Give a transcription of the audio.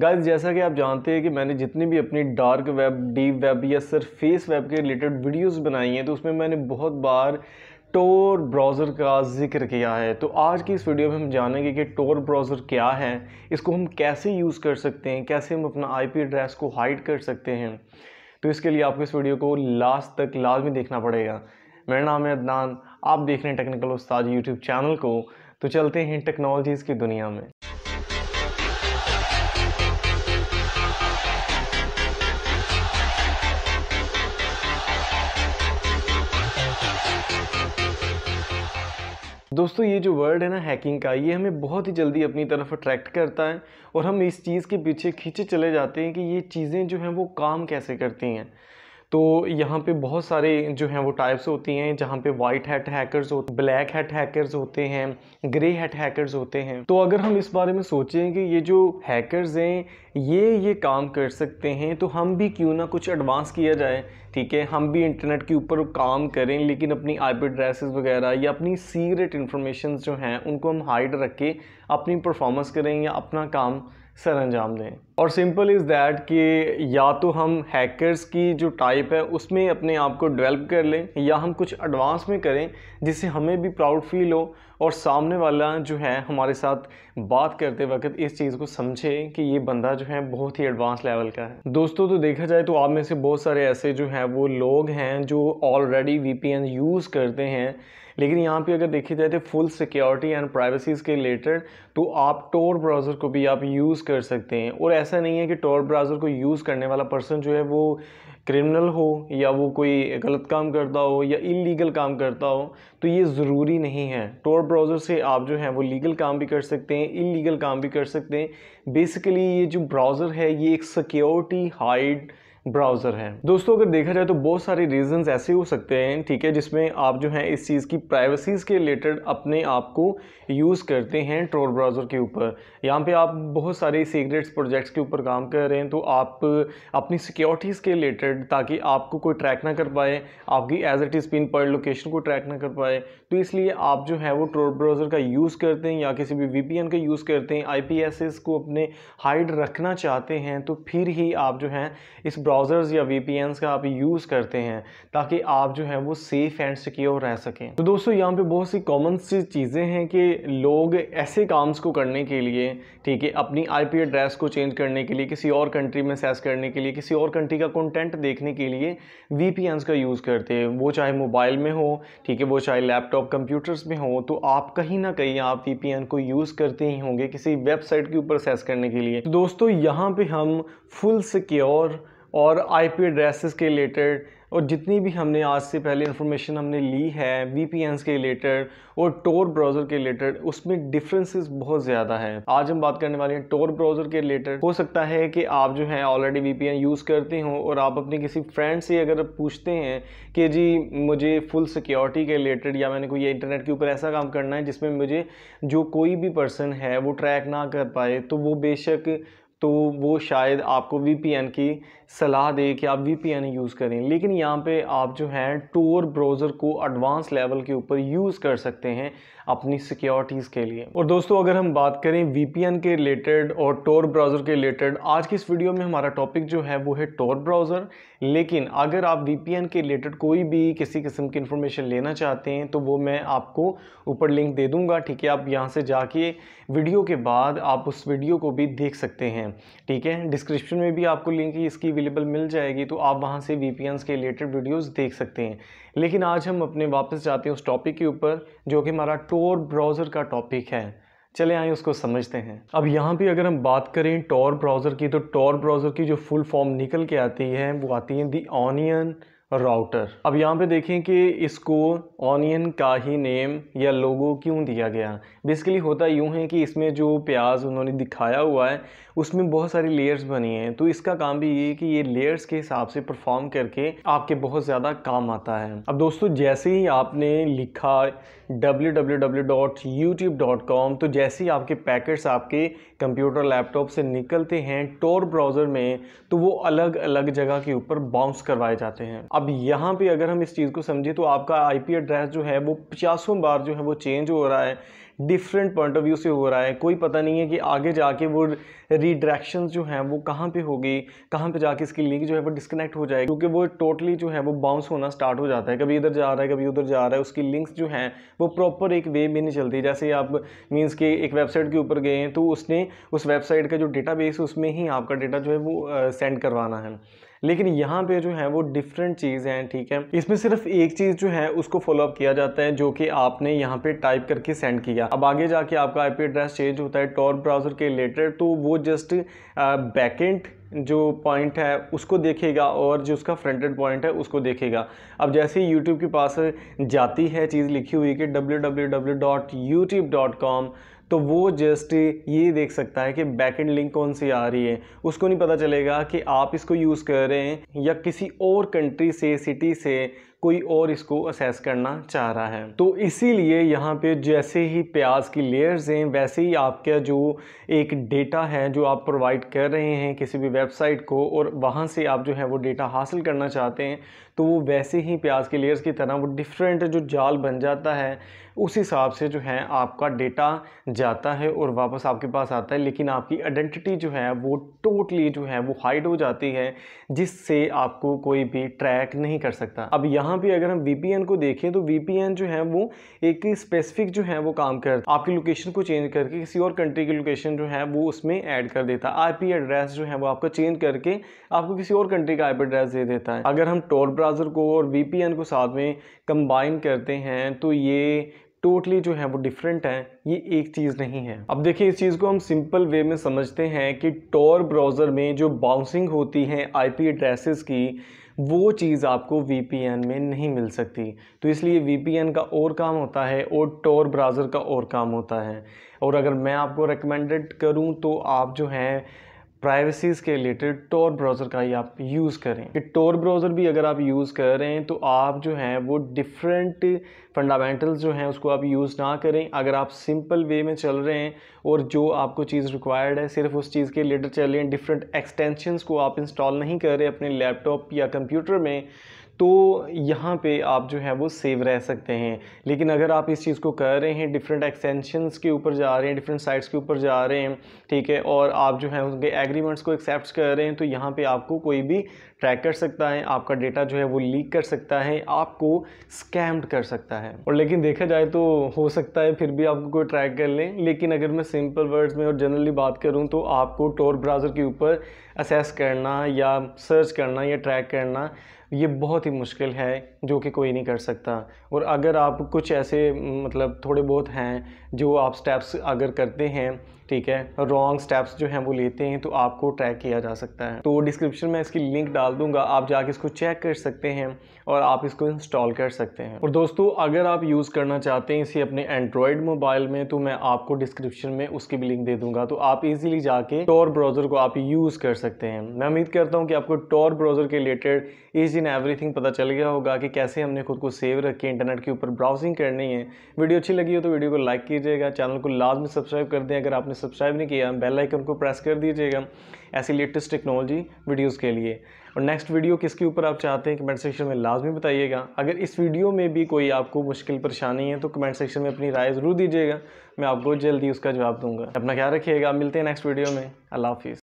guys जैसा कि आप जानते हैं कि मैंने जितनी भी अपनी डार्क वेब डीप वेब या सिर्फ फेस वेब के रिलेटेड वीडियोस बनाई हैं तो उसमें मैंने बहुत बार टोर ब्राउज़र का जिक्र किया है तो आज की इस वीडियो में हम जानेंगे कि टोर ब्राउज़र क्या है इसको हम कैसे यूज़ कर सकते हैं कैसे हम अपना आई एड्रेस को हाइड कर सकते हैं तो इसके लिए आपको इस वीडियो को लास्ट तक लाजमी देखना पड़ेगा मेरा नाम है अदनान आप देख रहे हैं टेक्निकल उस्ताद यूट्यूब चैनल को तो चलते हैं टेक्नोलॉजीज़ की दुनिया में दोस्तों ये जो वर्ड है ना हैकिंग का ये हमें बहुत ही जल्दी अपनी तरफ अट्रैक्ट करता है और हम इस चीज़ के पीछे खींचे चले जाते हैं कि ये चीज़ें जो हैं वो काम कैसे करती हैं तो यहाँ पे बहुत सारे जो हैं वो टाइप्स होती हैं जहाँ पे वाइट हैट हैकर्स होते ब्लैक हैट हैकर्स होते हैं ग्रे हैट हैकर्स होते हैं तो अगर हम इस बारे में सोचें कि ये जो हैकर्स हैं ये ये काम कर सकते हैं तो हम भी क्यों ना कुछ एडवांस किया जाए ठीक है हम भी इंटरनेट के ऊपर काम करें लेकिन अपनी आई पी एड्रेसेस वगैरह या अपनी सीक्रेट इन्फॉर्मेशन जो हैं उनको हम हाइड रख के अपनी परफॉर्मेंस करें या अपना काम सर अंजाम दें और सिंपल इज़ दैट कि या तो हम हैकर्स की जो टाइप है उसमें अपने आप को डेवलप कर लें या हम कुछ एडवांस में करें जिससे हमें भी प्राउड फील हो और सामने वाला जो है हमारे साथ बात करते वक्त इस चीज़ को समझे कि ये बंदा जो है बहुत ही एडवांस लेवल का है दोस्तों तो देखा जाए तो आप में से बहुत सारे ऐसे जो हैं वो लोग हैं जो ऑलरेडी वी यूज़ करते हैं लेकिन यहाँ पे अगर देखी जाए तो फुल सिक्योरिटी एंड प्राइवेसीज़ के रिलेटेड तो आप टोर ब्राउज़र को भी आप यूज़ कर सकते हैं और ऐसा नहीं है कि टोर ब्राउज़र को यूज़ करने वाला पर्सन जो है वो क्रिमिनल हो या वो कोई गलत काम करता हो या इलीगल काम करता हो तो ये ज़रूरी नहीं है टोर ब्राउज़र से आप जो हैं वो लीगल काम भी कर सकते हैं इलीगल काम भी कर सकते हैं बेसिकली ये जो ब्राउज़र है ये एक सिक्योरिटी हाइड ब्राउज़र है दोस्तों अगर देखा जाए तो बहुत सारे रीजंस ऐसे हो सकते हैं ठीक है जिसमें आप जो है इस चीज़ की प्राइवेसीज़ के रिलेटेड अपने आप को यूज़ करते हैं ट्रोल ब्राउज़र के ऊपर यहाँ पे आप बहुत सारे सीक्रेट्स प्रोजेक्ट्स के ऊपर काम कर रहे हैं तो आप अपनी सिक्योरिटीज़ के रिलेटेड ताकि आपको कोई ट्रैक ना कर पाए आपकी एज इट इज़ पिन पर लोकेशन को ट्रैक ना कर पाए तो इसलिए आप जो है वो ट्रोल ब्राउज़र का यूज़ करते हैं या किसी भी वी का यूज़ करते हैं आई को अपने हाइड रखना चाहते हैं तो फिर ही आप जो है इस ब्राउज़र्स या वी का आप यूज़ करते हैं ताकि आप जो है वो सेफ़ एंड सिक्योर रह सकें तो दोस्तों यहाँ पे बहुत सी कॉमन सी चीज़ें हैं कि लोग ऐसे काम्स को करने के लिए ठीक है अपनी आईपी एड्रेस को चेंज करने के लिए किसी और कंट्री में सेस करने के लिए किसी और कंट्री का कंटेंट देखने के लिए वी का यूज़ करते हैं वो चाहे मोबाइल में हो ठीक है वो चाहे लैपटॉप कंप्यूटर्स में हो तो आप कहीं ना कहीं आप वी को यूज़ करते ही होंगे किसी वेबसाइट के ऊपर सेस करने के लिए दोस्तों यहाँ पर हम फुल सिक्योर और आईपी एड्रेसेस के रिलेटेड और जितनी भी हमने आज से पहले इन्फॉर्मेशन हमने ली है वी के रिलेटेड और टोर ब्राउज़र के रिलेटेड उसमें डिफरेंसेस बहुत ज़्यादा है आज हम बात करने वाले हैं टोर ब्राउज़र के रिलेटेड हो सकता है कि आप जो है ऑलरेडी वी यूज़ करते हो और आप अपने किसी फ्रेंड से अगर पूछते हैं कि जी मुझे फुल सिक्योरिटी के रिलेटेड या मैंने कोई इंटरनेट के ऊपर ऐसा काम करना है जिसमें मुझे जो कोई भी पर्सन है वो ट्रैक ना कर पाए तो वो बेशक तो वो शायद आपको वी की सलाह दे कि आप वी यूज़ करें लेकिन यहाँ पे आप जो है टोर ब्राउज़र को एडवांस लेवल के ऊपर यूज़ कर सकते हैं अपनी सिक्योरिटीज़ के लिए और दोस्तों अगर हम बात करें वी के रिलेटेड और टोर ब्राउज़र के रिलेटेड आज की इस वीडियो में हमारा टॉपिक जो है वो है टोर ब्राउज़र लेकिन अगर आप वी के रिलेटेड कोई भी किसी किस्म की इन्फॉर्मेशन लेना चाहते हैं तो वो मैं आपको ऊपर लिंक दे दूँगा ठीक है आप यहाँ से जाके वीडियो के बाद आप उस वीडियो को भी देख सकते हैं ठीक है डिस्क्रिप्शन में भी आपको लिंक इसकी अवेलेबल मिल जाएगी तो आप वहाँ से वी के रिलेटेड वीडियोज़ देख सकते हैं लेकिन आज हम अपने वापस जाते हैं उस टॉपिक के ऊपर जो कि हमारा टोर ब्राउज़र का टॉपिक है चले आए उसको समझते हैं अब यहाँ पे अगर हम बात करें टॉर ब्राउज़र की तो टॉर ब्राउज़र की जो फुल फॉर्म निकल के आती है वो आती है दी ऑनियन राउटर अब यहाँ पे देखें कि इसको ऑनियन का ही नेम या लोगो क्यों दिया गया बेसिकली होता यूँ है कि इसमें जो प्याज उन्होंने दिखाया हुआ है उसमें बहुत सारी लेयर्स बनी हैं तो इसका काम भी ये कि ये लेयर्स के हिसाब से परफॉर्म करके आपके बहुत ज़्यादा काम आता है अब दोस्तों जैसे ही आपने लिखा www.youtube.com तो जैसे ही आपके पैकेट्स आपके कंप्यूटर लैपटॉप से निकलते हैं टोर ब्राउज़र में तो वो अलग अलग जगह के ऊपर बाउंस करवाए जाते हैं अब यहाँ पे अगर हम इस चीज़ को समझें तो आपका आईपी एड्रेस जो है वो पचासों बार जो है वो चेंज हो रहा है डिफरेंट पॉइंट ऑफ व्यू से हो रहा है कोई पता नहीं है कि आगे जाके वो रिड्रैक्शन जो हैं वो कहाँ पे होगी कहाँ पे जाके इसकी लिंक जो है वो डिस्कनेक्ट हो जाएगी क्योंकि वो टोटली जो है वो बाउंस होना स्टार्ट हो जाता है कभी इधर जा रहा है कभी उधर जा रहा है उसकी लिंक्स जो हैं वो प्रॉपर एक वे में नहीं चलती जैसे आप मीन्स के एक वेबसाइट के ऊपर गए हैं तो उसने उस वेबसाइट का जो डेटा बेस उसमें ही आपका डेटा जो है वो सेंड करवाना है लेकिन यहाँ पे जो है वो डिफरेंट चीज़ है ठीक है इसमें सिर्फ एक चीज़ जो है उसको फॉलोअप किया जाता है जो कि आपने यहाँ पे टाइप करके सेंड किया अब आगे जाके आपका आईपी एड्रेस चेंज होता है टॉर ब्राउजर के रिलेटेड तो वो जस्ट बैकेंड जो पॉइंट है उसको देखेगा और जो उसका फ्रंटेड पॉइंट है उसको देखेगा अब जैसे ही यूट्यूब के पास जाती है चीज़ लिखी हुई कि डब्ल्यू तो वो जस्ट ये देख सकता है कि बैक एंड लिंक कौन सी आ रही है उसको नहीं पता चलेगा कि आप इसको यूज़ कर रहे हैं या किसी और कंट्री से सिटी से कोई और इसको असेस करना चाह रहा है तो इसीलिए यहाँ पे जैसे ही प्याज की लेयर्स हैं वैसे ही आपका जो एक डेटा है जो आप प्रोवाइड कर रहे हैं किसी भी वेबसाइट को और वहाँ से आप जो है वो डेटा हासिल करना चाहते हैं तो वो वैसे ही प्याज की लेयर्स की तरह वो डिफरेंट जो जाल बन जाता है उस हिसाब से जो है आपका डेटा जाता है और वापस आपके पास आता है लेकिन आपकी आइडेंटिटी जो है वो टोटली जो है वो हाइड हो जाती है जिससे आपको कोई भी ट्रैक नहीं कर सकता अब यहाँ यहाँ पे अगर हम वीपीएन को देखें तो वीपीएन जो है वो एक स्पेसिफिक जो है वो काम करता आपकी लोकेशन को चेंज करके किसी और कंट्री की लोकेशन जो है वो उसमें ऐड कर देता है आई एड्रेस जो है वो आपका चेंज करके आपको किसी और कंट्री का आई एड्रेस दे देता है अगर हम टोर ब्राउज़र को और वीपीएन को साथ में कंबाइन करते हैं तो ये टोटली totally जो है वो डिफरेंट है ये एक चीज़ नहीं है अब देखिए इस चीज़ को हम सिंपल वे में समझते हैं कि टोर ब्राउज़र में जो बाउंसिंग होती है आईपी एड्रेसेस की वो चीज़ आपको वी में नहीं मिल सकती तो इसलिए वी का और काम होता है और टोर ब्राउज़र का और काम होता है और अगर मैं आपको रिकमेंडेड करूँ तो आप जो हैं प्राइवेसीज के रिलेटेड टोर ब्राउज़र का ही आप यूज़ करें कि टोर ब्राउज़र भी अगर आप यूज़ कर रहे हैं तो आप जो हैं वो डिफरेंट फंडामेंटल्स जो हैं उसको आप यूज़ ना करें अगर आप सिंपल वे में चल रहे हैं और जो आपको चीज़ रिक्वायर्ड है सिर्फ उस चीज़ के रिलेटेड चल रहे हैं डिफरेंट एक्सटेंशंस को आप इंस्टॉल नहीं कर रहे अपने लैपटॉप या कंप्यूटर में तो यहाँ पे आप जो है वो सेव रह सकते हैं लेकिन अगर आप इस चीज़ को कर रहे हैं डिफरेंट एक्सटेंशंस के ऊपर जा रहे हैं डिफरेंट साइट्स के ऊपर जा रहे हैं ठीक है और आप जो है उनके एग्रीमेंट्स को एक्सेप्ट कर रहे हैं तो यहाँ पे आपको कोई भी ट्रैक कर सकता है आपका डेटा जो है वो लीक कर सकता है आपको स्कैम्ड कर सकता है और लेकिन देखा जाए तो हो सकता है फिर भी आपको कोई ट्रैक कर लें लेकिन अगर मैं सिंपल वर्ड्स में और जनरली बात करूँ तो आपको टोर ब्राउज़र के ऊपर असेस करना या सर्च करना या ट्रैक करना ये बहुत ही मुश्किल है जो कि कोई नहीं कर सकता और अगर आप कुछ ऐसे मतलब थोड़े बहुत हैं जो आप स्टेप्स अगर करते हैं ठीक है रॉन्ग स्टेप्स जो हैं वो लेते हैं तो आपको ट्रैक किया जा सकता है तो डिस्क्रिप्शन में इसकी लिंक डाल दूंगा आप जाके इसको चेक कर सकते हैं और आप इसको इंस्टॉल कर सकते हैं और दोस्तों अगर आप यूज़ करना चाहते हैं इसे अपने एंड्रॉयड मोबाइल में तो मैं आपको डिस्क्रिप्शन में उसकी भी लिंक दे दूंगा तो आप इजीली जाके टॉर ब्राउज़र को आप यूज़ कर सकते हैं मैं उम्मीद करता हूँ कि आपको टॉर ब्राउज़र के रिलेटेड ईज इन एवरी पता चल गया होगा कि कैसे हमने खुद को सेव रखे इंटरनेट के ऊपर ब्राउजिंग करनी है वीडियो अच्छी लगी हो तो वीडियो को लाइक कीजिएगा चैनल को में सब्सक्राइब कर दें अगर आपने सब्सक्राइब नहीं किया बेल को प्रेस कर दीजिएगा ऐसी लेटेस्ट टेक्नोलॉजी वीडियोज़ के लिए और नेक्स्ट वीडियो किसके ऊपर आप चाहते हैं कमेंट सेक्शन में लाजमी बताइएगा अगर इस वीडियो में भी कोई आपको मुश्किल परेशानी है तो कमेंट सेक्शन में अपनी राय ज़रूर दीजिएगा मैं आपको जल्दी उसका जवाब दूंगा अपना ख्याल रखिएगा मिलते हैं नेक्स्ट वीडियो में अल्लाह हाफिज़